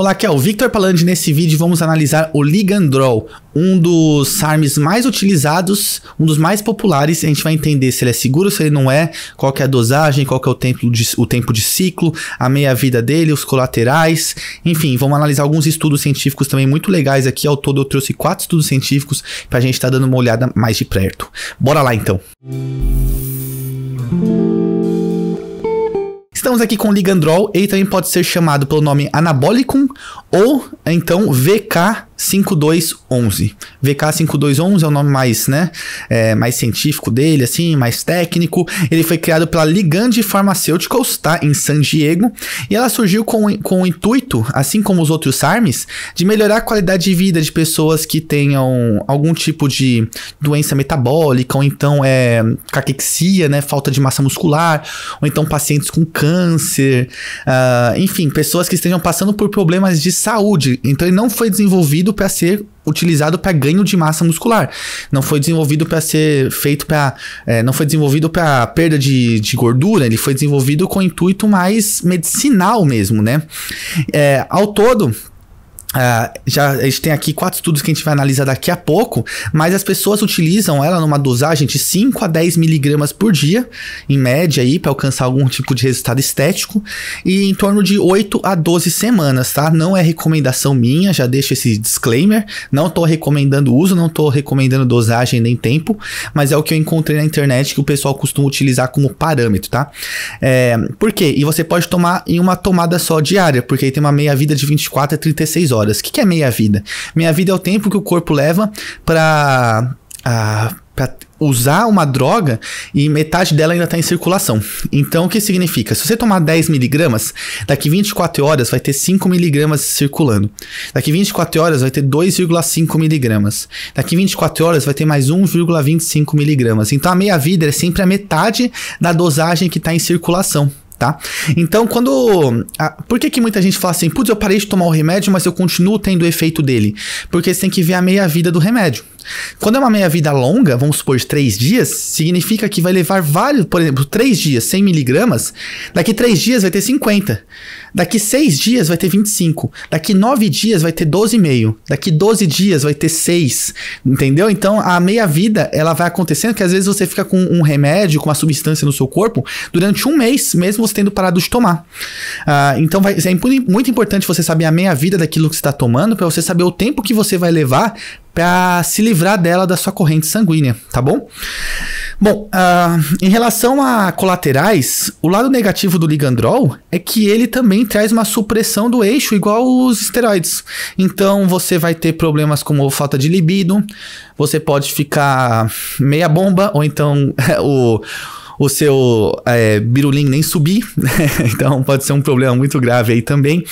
Olá, aqui é o Victor Palandi. Nesse vídeo vamos analisar o Ligandrol, um dos SARMs mais utilizados, um dos mais populares. A gente vai entender se ele é seguro, se ele não é, qual é a dosagem, qual é o tempo de, o tempo de ciclo, a meia-vida dele, os colaterais. Enfim, vamos analisar alguns estudos científicos também muito legais aqui. Ao todo eu trouxe quatro estudos científicos para a gente estar tá dando uma olhada mais de perto. Bora lá então. Música Estamos aqui com ligandrol, ele também pode ser chamado pelo nome anabolicum ou então VK 5211. VK5211 é o nome mais, né, é, mais científico dele, assim, mais técnico. Ele foi criado pela Ligand Pharmaceuticals, tá, em San Diego, e ela surgiu com, com o intuito, assim como os outros SARMs, de melhorar a qualidade de vida de pessoas que tenham algum tipo de doença metabólica, ou então é, caquexia, né, falta de massa muscular, ou então pacientes com câncer, uh, enfim, pessoas que estejam passando por problemas de saúde. Então ele não foi desenvolvido desenvolvido para ser utilizado para ganho de massa muscular. Não foi desenvolvido para ser feito para. É, não foi desenvolvido para perda de, de, gordura, ele foi desenvolvido com intuito mais medicinal mesmo, né? É, ao todo. Uh, já a gente tem aqui quatro estudos que a gente vai analisar daqui a pouco, mas as pessoas utilizam ela numa dosagem de 5 a 10 miligramas por dia, em média aí, para alcançar algum tipo de resultado estético, e em torno de 8 a 12 semanas, tá? Não é recomendação minha, já deixo esse disclaimer, não tô recomendando uso, não tô recomendando dosagem nem tempo, mas é o que eu encontrei na internet que o pessoal costuma utilizar como parâmetro, tá? É, por quê? E você pode tomar em uma tomada só diária, porque aí tem uma meia-vida de 24 a 36 horas horas. O que, que é meia vida? Meia vida é o tempo que o corpo leva para usar uma droga e metade dela ainda está em circulação. Então, o que significa? Se você tomar 10 miligramas, daqui 24 horas vai ter 5 miligramas circulando. Daqui 24 horas vai ter 2,5 miligramas. Daqui 24 horas vai ter mais 1,25 miligramas. Então, a meia-vida é sempre a metade da dosagem que está em circulação tá? Então, quando. A, por que, que muita gente fala assim, putz, eu parei de tomar o remédio, mas eu continuo tendo o efeito dele? Porque você tem que ver a meia-vida do remédio. Quando é uma meia-vida longa, vamos supor de 3 dias, significa que vai levar vários, por exemplo, 3 dias, 100 miligramas, daqui 3 dias vai ter 50, daqui 6 dias vai ter 25, daqui 9 dias vai ter 12,5, daqui 12 dias vai ter 6, entendeu? Então a meia-vida ela vai acontecendo que às vezes você fica com um remédio, com uma substância no seu corpo durante um mês, mesmo você tendo parado de tomar. Ah, então vai, é muito importante você saber a meia-vida daquilo que você está tomando, para você saber o tempo que você vai levar para se livrar dela da sua corrente sanguínea, tá bom? Bom, uh, em relação a colaterais, o lado negativo do ligandrol é que ele também traz uma supressão do eixo igual os esteroides. Então você vai ter problemas como falta de libido, você pode ficar meia bomba ou então o o seu é, birulim nem subir, então pode ser um problema muito grave aí também.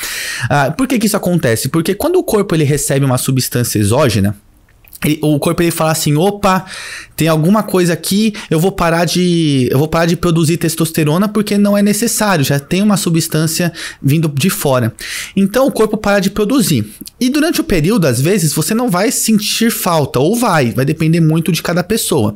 Ah, por que, que isso acontece? Porque quando o corpo ele recebe uma substância exógena, o corpo ele fala assim, opa, tem alguma coisa aqui, eu vou parar de, eu vou parar de produzir testosterona porque não é necessário, já tem uma substância vindo de fora. Então o corpo para de produzir. E durante o período, às vezes, você não vai sentir falta ou vai, vai depender muito de cada pessoa.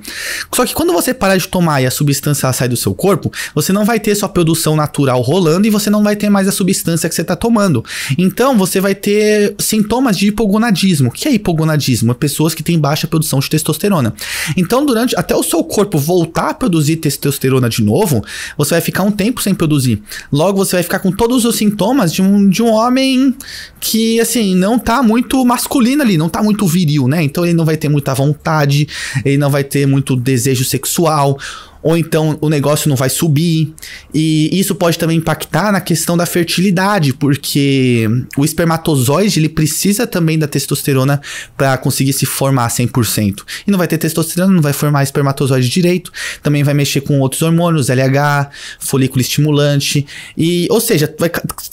Só que quando você parar de tomar e a substância sai do seu corpo, você não vai ter sua produção natural rolando e você não vai ter mais a substância que você está tomando. Então você vai ter sintomas de hipogonadismo. O que é hipogonadismo? É pessoas pessoas que têm baixa produção de testosterona. Então, durante até o seu corpo voltar a produzir testosterona de novo, você vai ficar um tempo sem produzir. Logo, você vai ficar com todos os sintomas de um, de um homem que, assim, não tá muito masculino ali, não tá muito viril, né? Então, ele não vai ter muita vontade, ele não vai ter muito desejo sexual ou então o negócio não vai subir. E isso pode também impactar na questão da fertilidade, porque o espermatozoide ele precisa também da testosterona para conseguir se formar 100%. E não vai ter testosterona, não vai formar espermatozoide direito, também vai mexer com outros hormônios, LH, folículo estimulante e, ou seja, vai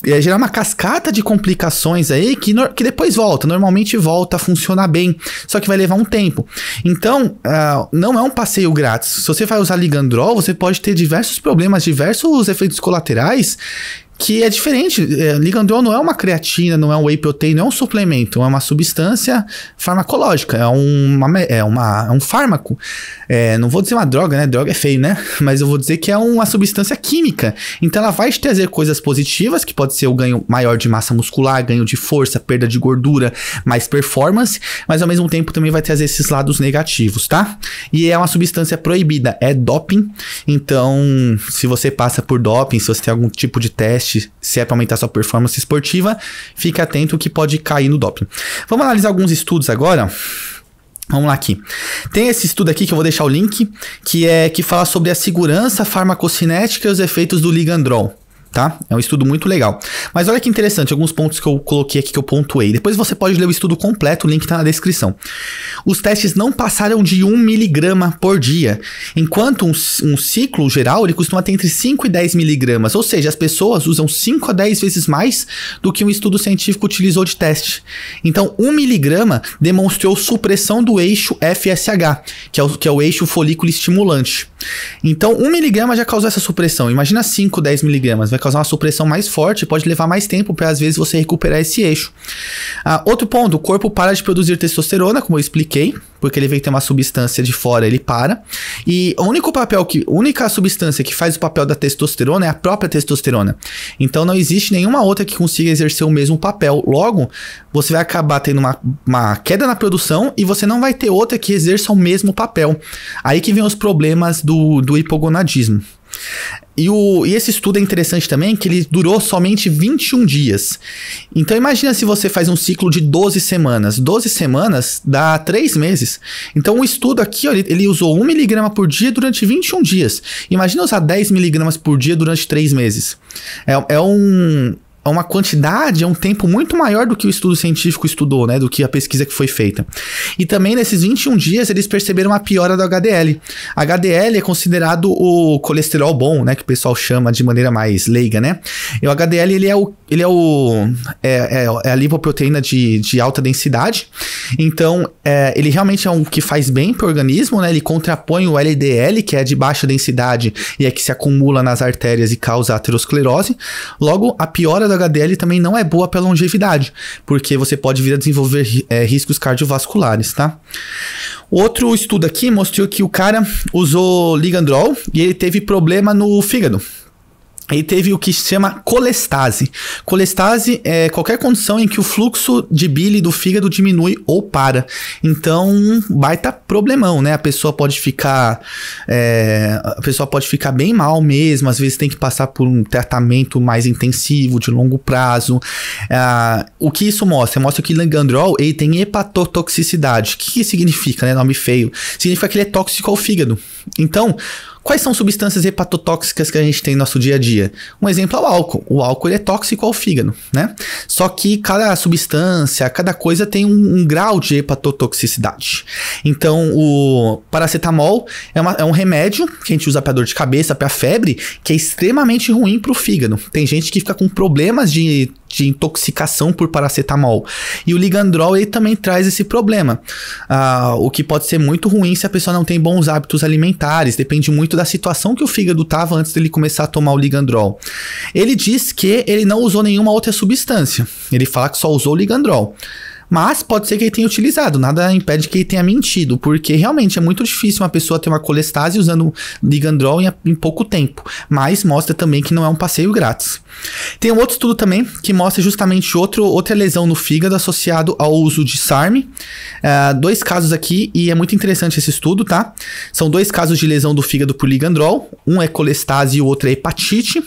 é, gerar uma cascata de complicações aí que, que depois volta, normalmente volta a funcionar bem, só que vai levar um tempo. Então, uh, não é um passeio grátis. Se você vai usar ligando Androl, você pode ter diversos problemas, diversos efeitos colaterais que é diferente. É, ligandrol não é uma creatina, não é um whey protein, não é um suplemento, é uma substância farmacológica, é, uma, é, uma, é um fármaco. É, não vou dizer uma droga, né? Droga é feio, né? Mas eu vou dizer que é uma substância química. Então ela vai te trazer coisas positivas, que pode ser o ganho maior de massa muscular, ganho de força, perda de gordura, mais performance, mas ao mesmo tempo também vai trazer esses lados negativos, tá? E é uma substância proibida, é doping. Então, se você passa por doping, se você tem algum tipo de teste, teste se é para aumentar sua performance esportiva, fique atento que pode cair no doping. Vamos analisar alguns estudos agora. Vamos lá aqui. Tem esse estudo aqui que eu vou deixar o link, que é que fala sobre a segurança farmacocinética e os efeitos do ligandrol tá? É um estudo muito legal. Mas olha que interessante, alguns pontos que eu coloquei aqui que eu pontuei. Depois você pode ler o estudo completo, o link está na descrição. Os testes não passaram de 1 miligrama por dia, enquanto um, um, ciclo geral ele costuma ter entre 5 e 10 miligramas, ou seja, as pessoas usam 5 a 10 vezes mais do que um estudo científico utilizou de teste. Então, 1 miligrama demonstrou supressão do eixo FSH, que é o, que é o eixo folículo estimulante. Então, 1 miligrama já causou essa supressão. Imagina 5, 10 miligramas, vai vai causar uma supressão mais forte, pode levar mais tempo para às vezes você recuperar esse eixo. Ah, outro ponto, o corpo para de produzir testosterona, como eu expliquei, porque ele vem ter uma substância de fora, ele para. E o único papel que, única substância que faz o papel da testosterona é a própria testosterona. Então não existe nenhuma outra que consiga exercer o mesmo papel. Logo, você vai acabar tendo uma, uma queda na produção e você não vai ter outra que exerça o mesmo papel. Aí que vem os problemas do, do hipogonadismo. E, o, e esse estudo é interessante também, que ele durou somente 21 dias. Então imagina se você faz um ciclo de 12 semanas. 12 semanas dá 3 meses. Então o estudo aqui, ó, ele, ele usou 1 mg por dia durante 21 dias. Imagina usar 10 mg por dia durante 3 meses. É, é um a é uma quantidade, a é um tempo muito maior do que o estudo científico estudou, né? Do que a pesquisa que foi feita. E também nesses 21 dias eles perceberam a piora do HDL. HDL é considerado o colesterol bom, né? Que o pessoal chama de maneira mais leiga, né? E o HDL ele é o ele é o é, é, é a lipoproteína de, de alta densidade. Então, é, ele realmente é um que faz bem para o organismo, né? Ele contrapõe o LDL, que é de baixa densidade e é que se acumula nas artérias e causa aterosclerose. Logo, a piora do HDL também não é boa para longevidade, porque você pode vir a desenvolver é, riscos cardiovasculares, tá? Outro estudo aqui mostrou que o cara usou ligandrol e ele teve problema no fígado. Aí teve o que se chama colestase. Colestase é qualquer condição em que o fluxo de bile do fígado diminui ou para. Então, baita problemão, né? A pessoa pode ficar. É, a pessoa pode ficar bem mal mesmo, às vezes tem que passar por um tratamento mais intensivo, de longo prazo. Ah, o que isso mostra? Mostra que Langandrol ele tem hepatotoxicidade. O que, que significa, né? Nome feio. Significa que ele é tóxico ao fígado. Então, Quais são substâncias hepatotóxicas que a gente tem no nosso dia a dia? Um exemplo é o álcool. O álcool é tóxico ao fígado, né? Só que cada substância, cada coisa tem um, um grau de hepatotoxicidade. Então, o paracetamol é, uma, é um remédio que a gente usa para dor de cabeça, para febre, que é extremamente ruim para o fígado. Tem gente que fica com problemas de de intoxicação por paracetamol. E o ligandrol ele também traz esse problema, ah, o que pode ser muito ruim se a pessoa não tem bons hábitos alimentares, depende muito da situação que o fígado estava antes dele começar a tomar o ligandrol. Ele diz que ele não usou nenhuma outra substância, ele fala que só usou o ligandrol. Mas pode ser que ele tenha utilizado, nada impede que ele tenha mentido, porque realmente é muito difícil uma pessoa ter uma colestase usando ligandrol em, em pouco tempo. Mas mostra também que não é um passeio grátis. Tem um outro estudo também que mostra justamente outro, outra lesão no fígado associado ao uso de SARM. Uh, dois casos aqui, e é muito interessante esse estudo, tá? São dois casos de lesão do fígado por ligandrol, um é colestase e o outro é hepatite.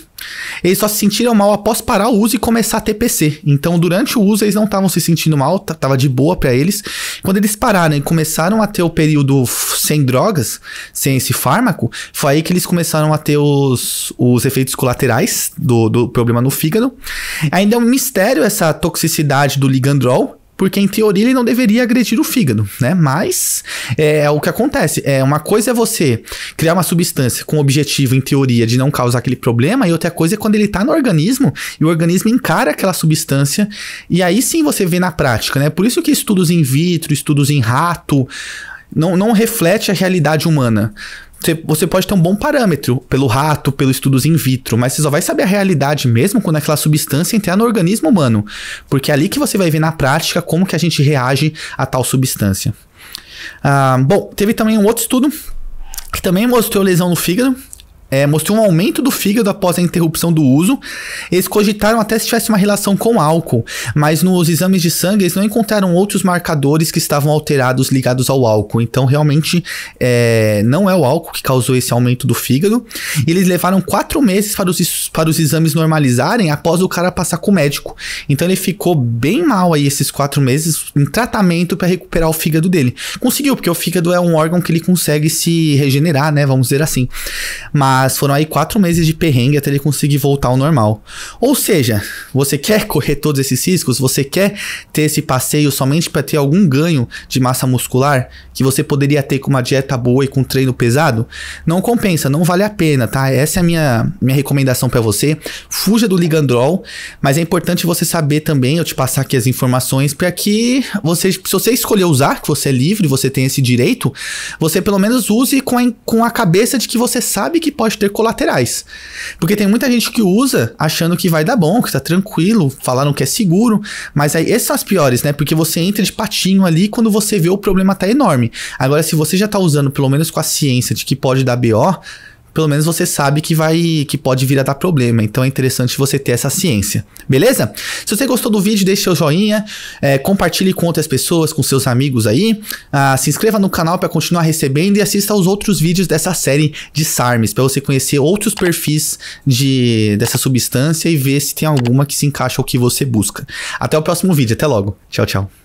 Eles só se sentiram mal após parar o uso e começar a ter PC. Então, durante o uso, eles não estavam se sentindo mal, tava de boa para eles. Quando eles pararam e começaram a ter o período sem drogas, sem esse fármaco, foi aí que eles começaram a ter os, os efeitos colaterais do, do problema no fígado. Ainda é um mistério essa toxicidade do ligandrol, porque em teoria ele não deveria agredir o fígado, né? Mas é, é, o que acontece. É uma coisa é você criar uma substância com o objetivo, em teoria, de não causar aquele problema, e outra coisa é quando ele está no organismo e o organismo encara aquela substância, e aí sim você vê na prática, né? Por isso que estudos in vitro, estudos em rato, não, não reflete a realidade humana você pode ter um bom parâmetro pelo rato, pelos estudos in vitro, mas você só vai saber a realidade mesmo quando aquela substância entrar no organismo humano, porque é ali que você vai ver na prática como que a gente reage a tal substância. Ah, bom, teve também um outro estudo que também mostrou lesão no fígado, é, mostrou um aumento do fígado após a interrupção do uso. Eles cogitaram até se tivesse uma relação com álcool, mas nos exames de sangue eles não encontraram outros marcadores que estavam alterados ligados ao álcool. Então, realmente, é, não é o álcool que causou esse aumento do fígado. E eles levaram quatro meses para os, para os exames normalizarem após o cara passar com o médico. Então, ele ficou bem mal aí esses quatro meses em tratamento para recuperar o fígado dele. Conseguiu, porque o fígado é um órgão que ele consegue se regenerar, né? Vamos dizer assim. Mas mas foram aí quatro meses de perrengue até ele conseguir voltar ao normal. Ou seja, você quer correr todos esses riscos? Você quer ter esse passeio somente para ter algum ganho de massa muscular que você poderia ter com uma dieta boa e com treino pesado? Não compensa, não vale a pena, tá? Essa é a minha, minha recomendação para você. Fuja do ligandrol, mas é importante você saber também, eu te passar aqui as informações para que você, se você escolher usar, que você é livre, você tem esse direito, você pelo menos use com a, com a cabeça de que você sabe que pode pode ter colaterais. Porque tem muita gente que usa achando que vai dar bom, que tá tranquilo, falaram que é seguro, mas aí essas são as piores, né? Porque você entra de patinho ali quando você vê o problema tá enorme. Agora, se você já tá usando pelo menos com a ciência de que pode dar BO, pelo menos você sabe que vai que pode vir a dar problema. Então é interessante você ter essa ciência, beleza? Se você gostou do vídeo, deixe seu joinha, é, compartilhe com outras pessoas, com seus amigos aí, ah, se inscreva no canal para continuar recebendo e assista aos outros vídeos dessa série de SARMs para você conhecer outros perfis de dessa substância e ver se tem alguma que se encaixa ao que você busca. Até o próximo vídeo, até logo. Tchau, tchau.